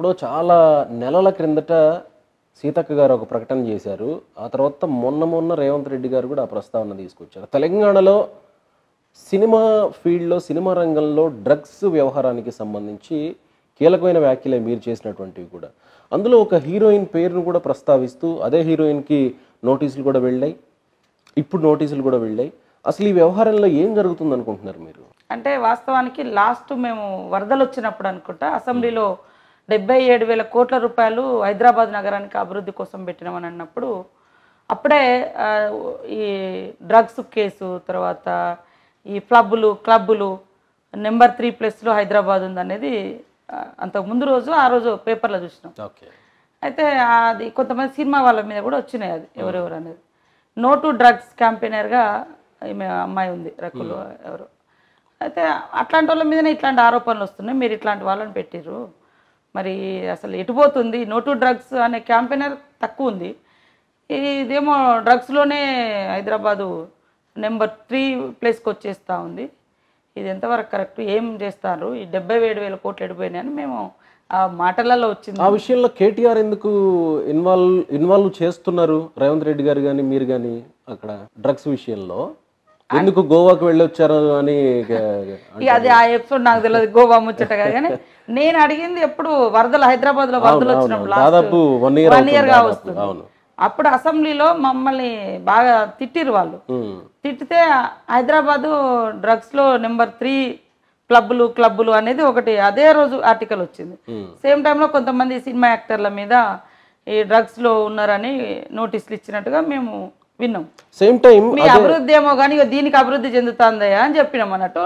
ఎప్పుడో చాలా నెలల క్రిందట సీతక్క గారు ఒక ప్రకటన చేశారు ఆ తర్వాత మొన్న మొన్న రేవంత్ రెడ్డి గారు కూడా ఆ ప్రస్తావన తీసుకొచ్చారు తెలంగాణలో సినిమా ఫీల్డ్లో సినిమా రంగంలో డ్రగ్స్ వ్యవహారానికి సంబంధించి కీలకమైన వ్యాఖ్యలే మీరు చేసినటువంటివి కూడా అందులో ఒక హీరోయిన్ పేరును కూడా ప్రస్తావిస్తూ అదే హీరోయిన్కి నోటీసులు కూడా వెళ్ళాయి ఇప్పుడు నోటీసులు కూడా వెళ్ళాయి అసలు ఈ వ్యవహారంలో ఏం జరుగుతుంది అనుకుంటున్నారు మీరు అంటే వాస్తవానికి లాస్ట్ మేము వరదలు వచ్చినప్పుడు అనుకుంటా అసెంబ్లీలో డెబ్బై ఏడు వేల కోట్ల రూపాయలు హైదరాబాద్ నగరానికి అభివృద్ధి కోసం పెట్టినామని అన్నప్పుడు అప్పుడే ఈ డ్రగ్స్ కేసు తర్వాత ఈ క్లబ్బులు క్లబ్బులు నెంబర్ త్రీ ప్లేస్లో హైదరాబాద్ ఉంది అనేది అంతకు ముందు రోజు ఆ రోజు పేపర్లో చూసినాం అయితే అది కొంతమంది సినిమా వాళ్ళ మీద కూడా వచ్చినాయి అది ఎవరెవరు అనేది నో టు డ్రగ్స్ క్యాంపెయినర్గా ఈమె అమ్మాయి ఉంది రకులు hmm. ఎవరు అయితే అట్లాంటి వాళ్ళ మీదనే ఇట్లాంటి ఆరోపణలు వస్తున్నాయి మీరు ఇట్లాంటి వాళ్ళని పెట్టిర్రు మరి అసలు ఎటుపోతుంది నో టు డ్రగ్స్ అనే క్యాంపెయినర్ తక్కువ ఉంది ఇదేమో డ్రగ్స్లోనే హైదరాబాదు నెంబర్ త్రీ ప్లేస్కి వచ్చేస్తూ ఉంది ఇది ఎంతవరకు కరెక్ట్ ఏం చేస్తారు ఈ డెబ్బై ఏడు వేల కోట్లు ఎడిపోయినాయని మేము ఆ మాటలలో వచ్చింది ఆ విషయంలో కేటీఆర్ ఎందుకు ఇన్వాల్వ్ ఇన్వాల్వ్ చేస్తున్నారు రేవంత్ రెడ్డి గారు కానీ మీరు కానీ అక్కడ డ్రగ్స్ విషయంలో ఎందుకు గోవాకు వెళ్ళొచ్చారు అని అది ఆ ఎపిసోడ్ నాకు తెలియదు గోవా ముచ్చట కానీ నేను అడిగింది ఎప్పుడు వరదలు హైదరాబాద్ లో వరదలు వచ్చినప్పుడు వన్ ఇయర్ వన్ ఇయర్ గా వస్తుంది అప్పుడు అసెంబ్లీలో మమ్మల్ని బాగా తిట్టిరు వాళ్ళు తిట్టితే హైదరాబాదు డ్రగ్స్ లో నెంబర్ త్రీ క్లబ్బులు క్లబ్బులు అనేది ఒకటి అదే రోజు ఆర్టికల్ వచ్చింది సేమ్ టైంలో కొంతమంది సినిమా యాక్టర్ల మీద ఈ డ్రగ్స్లో ఉన్నారని నోటీసులు ఇచ్చినట్టుగా మేము విన్నాం సేమ్ టైం మీ అభివృద్ధి ఏమో కానీ దీనికి అభివృద్ధి చెందుతుందయ్యా అని చెప్పినాం అన్నట్టు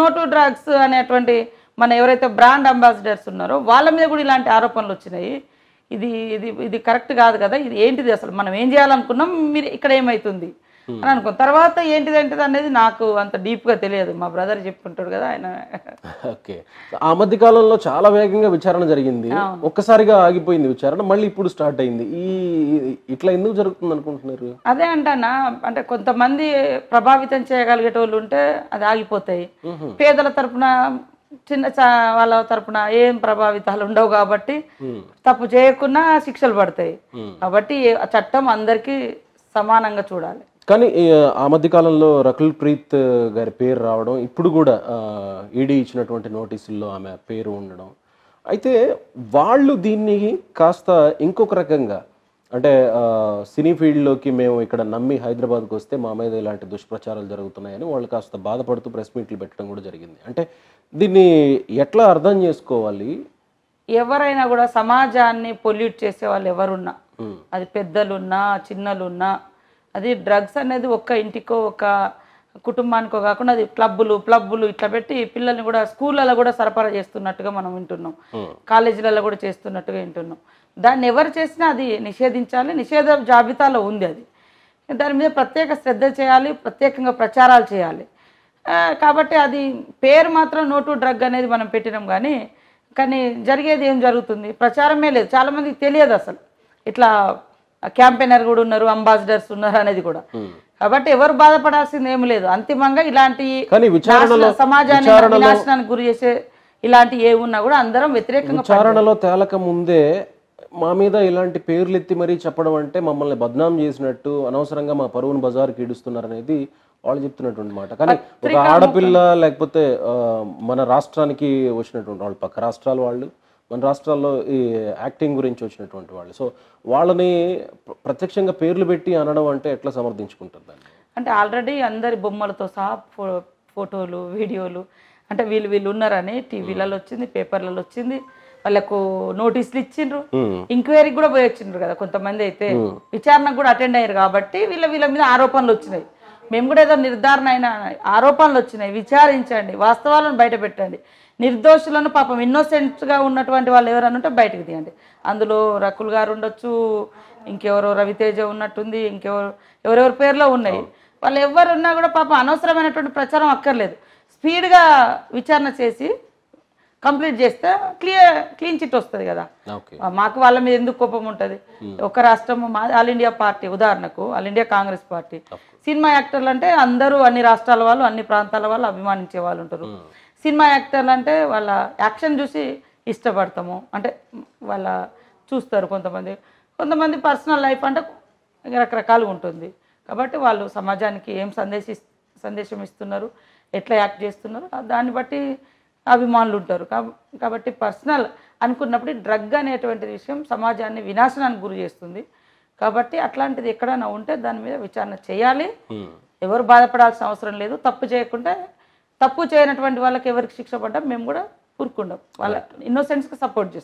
నోటు డ్రగ్స్ అనేటువంటి మన ఎవరైతే బ్రాండ్ అంబాసిడర్స్ ఉన్నారో వాళ్ళ మీద కూడా ఇలాంటి ఆరోపణలు వచ్చినాయి ఇది ఇది ఇది కరెక్ట్ కాదు కదా ఇది ఏంటిది అసలు మనం ఏం చేయాలనుకున్నాం మీరు ఇక్కడ ఏమవుతుంది అని అనుకున్న తర్వాత ఏంటిది ఏంటిది అనేది నాకు అంత డీప్గా తెలియదు మా బ్రదర్ చెప్పుకుంటాడు కదా ఆయన ఓకే ఆ మధ్య కాలంలో చాలా వేగంగా విచారణ జరిగింది ఒక్కసారిగా ఆగిపోయింది విచారణ మళ్ళీ ఇప్పుడు స్టార్ట్ అయింది ఈ ఇట్లా ఎందుకు జరుగుతుంది అనుకుంటున్నారు అదే అంటానా అంటే కొంతమంది ప్రభావితం చేయగలిగేటోళ్ళు ఉంటే అది ఆగిపోతాయి పేదల తరపున చిన్న వాళ్ళ తరపున ఏం ప్రభావితాలు ఉండవు కాబట్టి తప్పు చేయకుండా శిక్షలు పడతాయి కాబట్టి చట్టం అందరికీ సమానంగా చూడాలి కానీ ఆ మధ్య కాలంలో రకుల్ ప్రీత్ గారి పేరు రావడం ఇప్పుడు కూడా ఈడీ ఇచ్చినటువంటి నోటీసుల్లో ఆమె పేరు ఉండడం అయితే వాళ్ళు దీన్ని కాస్త ఇంకొక రకంగా అంటే సినీ ఫీల్డ్లోకి మేము ఇక్కడ నమ్మి హైదరాబాద్కి వస్తే మా మీద ఇలాంటి దుష్ప్రచారాలు జరుగుతున్నాయని వాళ్ళు కాస్త బాధపడుతూ ప్రెస్ మీట్లు పెట్టడం కూడా జరిగింది అంటే దీన్ని ఎట్లా అర్థం చేసుకోవాలి ఎవరైనా కూడా సమాజాన్ని పొల్యూట్ చేసే వాళ్ళు ఎవరున్నా అది పెద్దలున్నా చిన్నలున్నా అది డ్రగ్స్ అనేది ఒక్క ఇంటికో ఒక కుటుంబానికో కాకుండా అది క్లబ్బులు క్లబ్బులు ఇట్లా పెట్టి పిల్లల్ని కూడా స్కూళ్ళలో కూడా సరఫరా చేస్తున్నట్టుగా మనం వింటున్నాం కాలేజీలలో కూడా చేస్తున్నట్టుగా వింటున్నాం దాన్ని ఎవరు చేసినా అది నిషేధించాలి నిషేధ జాబితాలో ఉంది అది దాని మీద ప్రత్యేక శ్రద్ధ చేయాలి ప్రత్యేకంగా ప్రచారాలు చేయాలి కాబట్టి అది పేరు మాత్రం నోటు డ్రగ్ అనేది మనం పెట్టినాం కానీ కానీ జరిగేది ఏం జరుగుతుంది ప్రచారమే లేదు చాలామందికి తెలియదు అసలు ఇట్లా క్యాంపెయినర్ కూడా ఉన్నారు అంబాసిడర్స్ ఉన్నారు అనేది కూడా కాబట్టి ఎవరు బాధపడాల్సింది ఏమి లేదు అంతిమంగా ఇలాంటి సమాజాన్ని నాశనానికి గురి చేసే ఇలాంటి ఏ ఉన్నా కూడా అందరం వ్యతిరేకంగా ముందే మా మీద ఇలాంటి పేర్లు ఎత్తి మరీ చెప్పడం అంటే మమ్మల్ని బద్నాం చేసినట్టు అనవసరంగా మా పరువును బజార్కి ఈడుస్తున్నారు అనేది వాళ్ళు చెప్తున్నటువంటి మాట కానీ ఒక ఆడపిల్ల లేకపోతే మన రాష్ట్రానికి వచ్చినటువంటి వాళ్ళు పక్క రాష్ట్రాలు వాళ్ళు మన రాష్ట్రాల్లో ఈ యాక్టింగ్ గురించి వచ్చినటువంటి వాళ్ళు సో వాళ్ళని ప్రత్యక్షంగా పేర్లు పెట్టి అనడం అంటే ఎట్లా సమర్థించుకుంటారు దాన్ని అంటే ఆల్రెడీ అందరి బొమ్మలతో సహా ఫో ఫోటోలు వీడియోలు అంటే వీళ్ళు వీళ్ళు ఉన్నారని టీవీలలో వచ్చింది పేపర్లలో వచ్చింది వాళ్ళకు నోటీసులు ఇచ్చిండ్రు ఇంక్వైరీ కూడా పోయి వచ్చిండ్రు కదా కొంతమంది అయితే విచారణకు కూడా అటెండ్ అయ్యారు కాబట్టి వీళ్ళ వీళ్ళ మీద ఆరోపణలు వచ్చినాయి మేము కూడా ఏదో నిర్ధారణ అయిన ఆరోపణలు వచ్చినాయి విచారించండి వాస్తవాలను బయట పెట్టండి నిర్దోషులను పాపం ఇన్నోసెంట్గా ఉన్నటువంటి వాళ్ళు ఎవరైనా ఉంటే బయటకు తీయండి అందులో రకుల్ గారు ఉండొచ్చు ఇంకెవరో రవితేజ ఉన్నట్టుంది ఇంకెవరు ఎవరెవరి పేర్లో ఉన్నాయి వాళ్ళు ఎవరున్నా కూడా పాపం అనవసరమైనటువంటి ప్రచారం అక్కర్లేదు స్పీడ్గా విచారణ చేసి కంప్లీట్ చేస్తే క్లియర్ క్లీన్ చిట్ వస్తుంది కదా మాకు వాళ్ళ మీద ఎందుకు కోపం ఉంటుంది ఒక రాష్ట్రం ఆల్ ఇండియా పార్టీ ఉదాహరణకు all India Congress party cinema యాక్టర్లు అంటే అందరూ అన్ని రాష్ట్రాల వాళ్ళు అన్ని ప్రాంతాల వాళ్ళు అభిమానించే వాళ్ళు ఉంటారు సినిమా యాక్టర్లు అంటే వాళ్ళ యాక్షన్ చూసి ఇష్టపడతాము అంటే వాళ్ళ చూస్తారు కొంతమంది కొంతమంది పర్సనల్ లైఫ్ అంటే రకరకాలు ఉంటుంది కాబట్టి వాళ్ళు సమాజానికి ఏం సందేశి సందేశం ఇస్తున్నారు ఎట్లా యాక్ట్ చేస్తున్నారు దాన్ని బట్టి అభిమానులు ఉంటారు కాబట్టి పర్సనల్ అనుకున్నప్పుడు డ్రగ్ అనేటువంటి విషయం సమాజాన్ని వినాశనానికి గురి చేస్తుంది కాబట్టి అట్లాంటిది ఎక్కడైనా ఉంటే దాని మీద విచారణ చేయాలి ఎవరు బాధపడాల్సిన అవసరం లేదు తప్పు చేయకుండా తప్పు చేయనటువంటి వాళ్ళకి ఎవరికి శిక్ష పడ్డా మేము కూడా కూరుకుండాం వాళ్ళ ఇన్నోసెన్స్కి సపోర్ట్ చేస్తాం